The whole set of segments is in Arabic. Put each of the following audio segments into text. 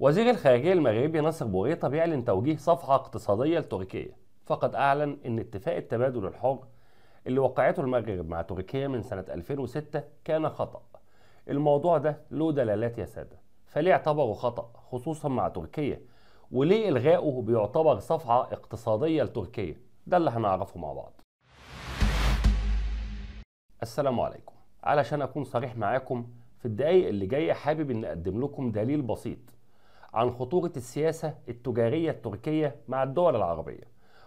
وزير الخارجية المغربي ناصر بوريطة بيعلن توجيه صفحة اقتصادية لتركيا فقد أعلن أن اتفاق التبادل الحر اللي وقعته المغرب مع تركيا من سنة 2006 كان خطأ الموضوع ده له دلالات يا سادة فليه اعتبره خطأ خصوصا مع تركيا وليه إلغاؤه بيعتبر صفحة اقتصادية لتركيا ده اللي هنعرفه مع بعض السلام عليكم علشان أكون صريح معاكم في الدقايق اللي جاية حابب أن أقدم لكم دليل بسيط عن خطورة السياسة التجارية التركية مع الدول العربية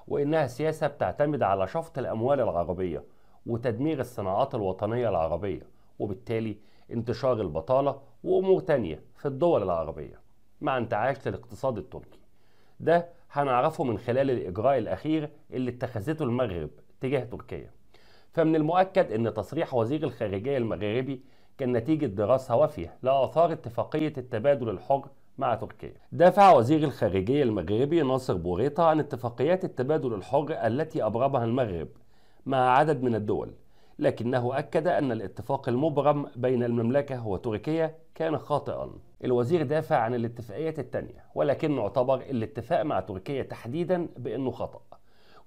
وإنها سياسة بتعتمد على شفط الأموال العربية وتدمير الصناعات الوطنية العربية وبالتالي انتشار البطالة وأمور تانية في الدول العربية مع انتعاش الاقتصاد التركي ده هنعرفه من خلال الإجراء الأخير اللي اتخذته المغرب تجاه تركيا فمن المؤكد أن تصريح وزير الخارجية المغربي كان نتيجة دراسة وافية لآثار اتفاقية التبادل الحر مع تركيا دافع وزير الخارجية المغربي ناصر بوريطة عن اتفاقيات التبادل الحر التي أبرمها المغرب مع عدد من الدول لكنه أكد أن الاتفاق المبرم بين المملكة وتركيا كان خاطئا الوزير دافع عن الاتفاقيات الثانية ولكن اعتبر الاتفاق مع تركيا تحديدا بأنه خطأ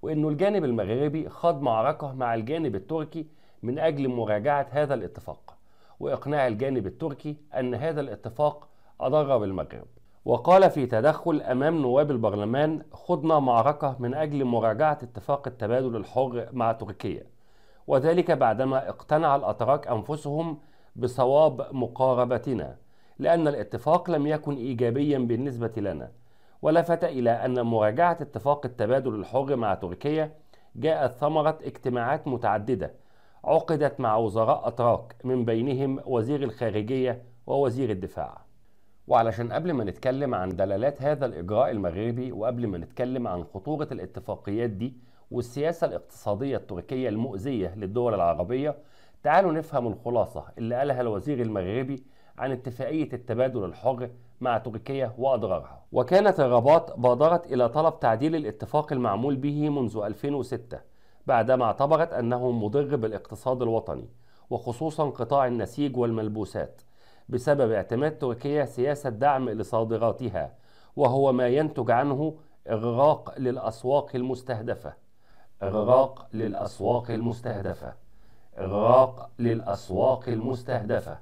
وأنه الجانب المغربي خاض معركة مع الجانب التركي من أجل مراجعة هذا الاتفاق وإقناع الجانب التركي أن هذا الاتفاق أضر بالمغرب وقال في تدخل أمام نواب البرلمان خضنا معركة من أجل مراجعة اتفاق التبادل الحر مع تركيا وذلك بعدما اقتنع الأتراك أنفسهم بصواب مقاربتنا لأن الاتفاق لم يكن إيجابيا بالنسبة لنا ولفت إلى أن مراجعة اتفاق التبادل الحر مع تركيا جاءت ثمرة اجتماعات متعددة عقدت مع وزراء أتراك من بينهم وزير الخارجية ووزير الدفاع وعلشان قبل ما نتكلم عن دلالات هذا الإجراء المغربي وقبل ما نتكلم عن خطورة الاتفاقيات دي والسياسة الاقتصادية التركية المؤذية للدول العربية تعالوا نفهم الخلاصة اللي قالها الوزير المغربي عن اتفاقية التبادل الحر مع تركيا وأضرارها وكانت الرباط بادرت إلى طلب تعديل الاتفاق المعمول به منذ 2006 بعدما اعتبرت أنه مضر بالاقتصاد الوطني وخصوصا قطاع النسيج والملبوسات بسبب اعتماد تركيا سياسة دعم لصادراتها وهو ما ينتج عنه إغراق للأسواق المستهدفة إغراق للأسواق المستهدفة إغراق للأسواق المستهدفة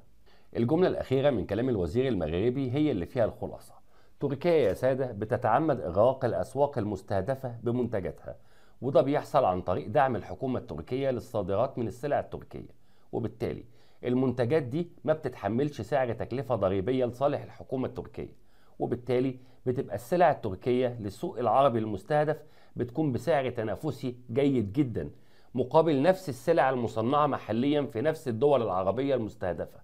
الجملة الأخيرة من كلام الوزير المغربي هي اللي فيها الخلاصة تركيا يا سادة بتتعمد إغراق الأسواق المستهدفة بمنتجاتها وده بيحصل عن طريق دعم الحكومة التركية للصادرات من السلع التركية وبالتالي المنتجات دي ما بتتحملش سعر تكلفة ضريبية لصالح الحكومة التركية وبالتالي بتبقى السلع التركية للسوق العربي المستهدف بتكون بسعر تنافسي جيد جدا مقابل نفس السلع المصنعة محليا في نفس الدول العربية المستهدفة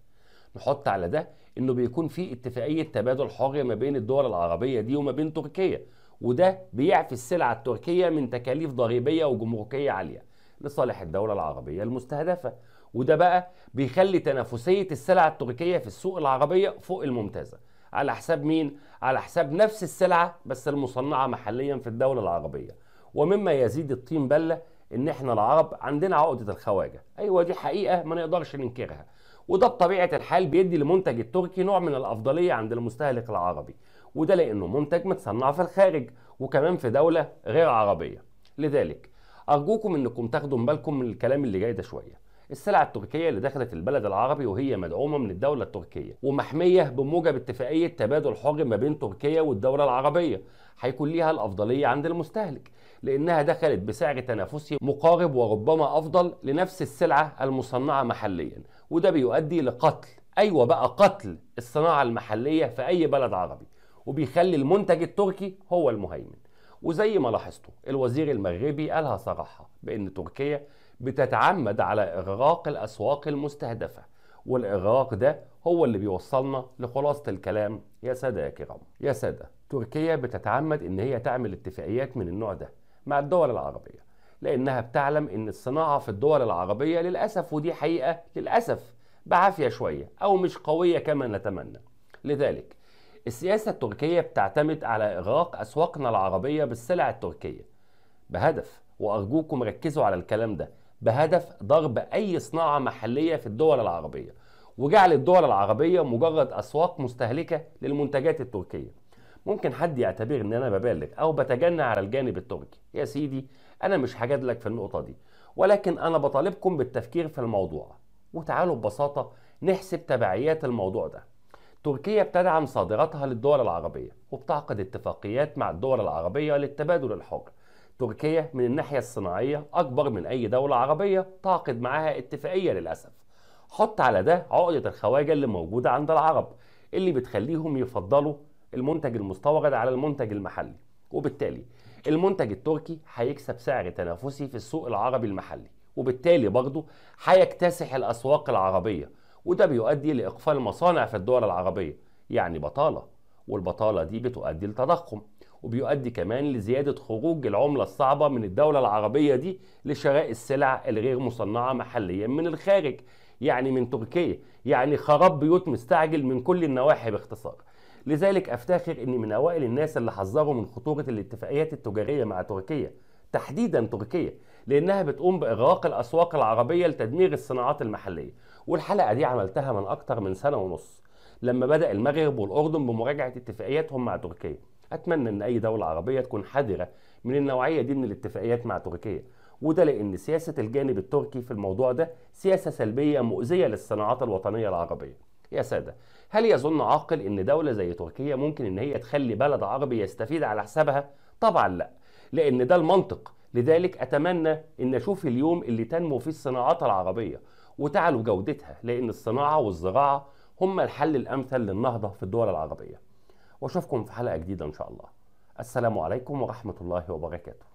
نحط على ده انه بيكون في اتفاقية تبادل حر ما بين الدول العربية دي وما بين تركيا وده بيعفي السلع التركية من تكاليف ضريبية وجمركية عالية لصالح الدولة العربية المستهدفة وده بقى بيخلي تنافسية السلع التركية في السوق العربية فوق الممتازة على حساب مين؟ على حساب نفس السلعة بس المصنعة محليا في الدولة العربية ومما يزيد الطين بلة ان احنا العرب عندنا عقدة الخواجة ايوه دي حقيقة ما نقدرش ننكرها وده بطبيعة الحال بيدي للمنتج التركي نوع من الأفضلية عند المستهلك العربي وده لأنه منتج متصنع في الخارج وكمان في دولة غير عربية لذلك أرجوكم أنكم تاخدوا بالكم من الكلام اللي جاي ده شوية السلع التركيه اللي دخلت البلد العربي وهي مدعومه من الدوله التركيه ومحميه بموجب اتفاقيه تبادل حر ما بين تركيا والدوله العربيه هيكون ليها الافضليه عند المستهلك لانها دخلت بسعر تنافسي مقارب وربما افضل لنفس السلعه المصنعه محليا وده بيؤدي لقتل ايوه بقى قتل الصناعه المحليه في اي بلد عربي وبيخلي المنتج التركي هو المهيمن وزي ما لاحظتوا الوزير المغربي قالها صراحه بان تركيا بتتعمد على إغراق الأسواق المستهدفة والإغراق ده هو اللي بيوصلنا لخلاصة الكلام يا سادة يا كرام يا سادة تركيا بتتعمد إن هي تعمل اتفاقيات من النوع ده مع الدول العربية لأنها بتعلم إن الصناعة في الدول العربية للأسف ودي حقيقة للأسف بعافية شوية أو مش قوية كما نتمنى لذلك السياسة التركية بتعتمد على إغراق أسواقنا العربية بالسلع التركية بهدف وأرجوكم ركزوا على الكلام ده بهدف ضرب أي صناعة محلية في الدول العربية وجعل الدول العربية مجرد أسواق مستهلكة للمنتجات التركية ممكن حد يعتبر ان انا ببالغ او بتجنى على الجانب التركي يا سيدي انا مش هجادلك في النقطه دي ولكن انا بطالبكم بالتفكير في الموضوع وتعالوا ببساطه نحسب تبعيات الموضوع ده تركيا بتدعم صادراتها للدول العربيه وبتعقد اتفاقيات مع الدول العربيه للتبادل الحر تركيا من الناحية الصناعية أكبر من أي دولة عربية تعقد معاها اتفاقية للأسف حط على ده عقدة الخواجة اللي موجودة عند العرب اللي بتخليهم يفضلوا المنتج المستورد على المنتج المحلي وبالتالي المنتج التركي هيكسب سعر تنافسي في السوق العربي المحلي وبالتالي برضه هيكتسح الأسواق العربية وده بيؤدي لإقفال مصانع في الدول العربية يعني بطالة والبطالة دي بتؤدي لتضخم وبيؤدي كمان لزيادة خروج العملة الصعبة من الدولة العربية دي لشراء السلع الغير مصنعة محليا من الخارج يعني من تركيا يعني خراب بيوت مستعجل من كل النواحي باختصار لذلك أفتخر أني من أوائل الناس اللي حذروا من خطورة الاتفاقيات التجارية مع تركيا تحديدا تركيا لأنها بتقوم بإغراق الأسواق العربية لتدمير الصناعات المحلية والحلقة دي عملتها من أكتر من سنة ونص لما بدأ المغرب والأردن بمراجعة اتفاقياتهم مع تركيا اتمنى ان اي دوله عربيه تكون حذره من النوعيه دي من الاتفاقيات مع تركيا وده لان سياسه الجانب التركي في الموضوع ده سياسه سلبيه مؤذيه للصناعات الوطنيه العربيه يا ساده هل يظن عاقل ان دوله زي تركيا ممكن ان هي تخلي بلد عربي يستفيد على حسابها طبعا لا لان ده المنطق لذلك اتمنى ان اشوف اليوم اللي تنمو فيه الصناعات العربيه وتعلو جودتها لان الصناعه والزراعه هم الحل الامثل للنهضه في الدول العربيه واشوفكم في حلقه جديده ان شاء الله السلام عليكم ورحمه الله وبركاته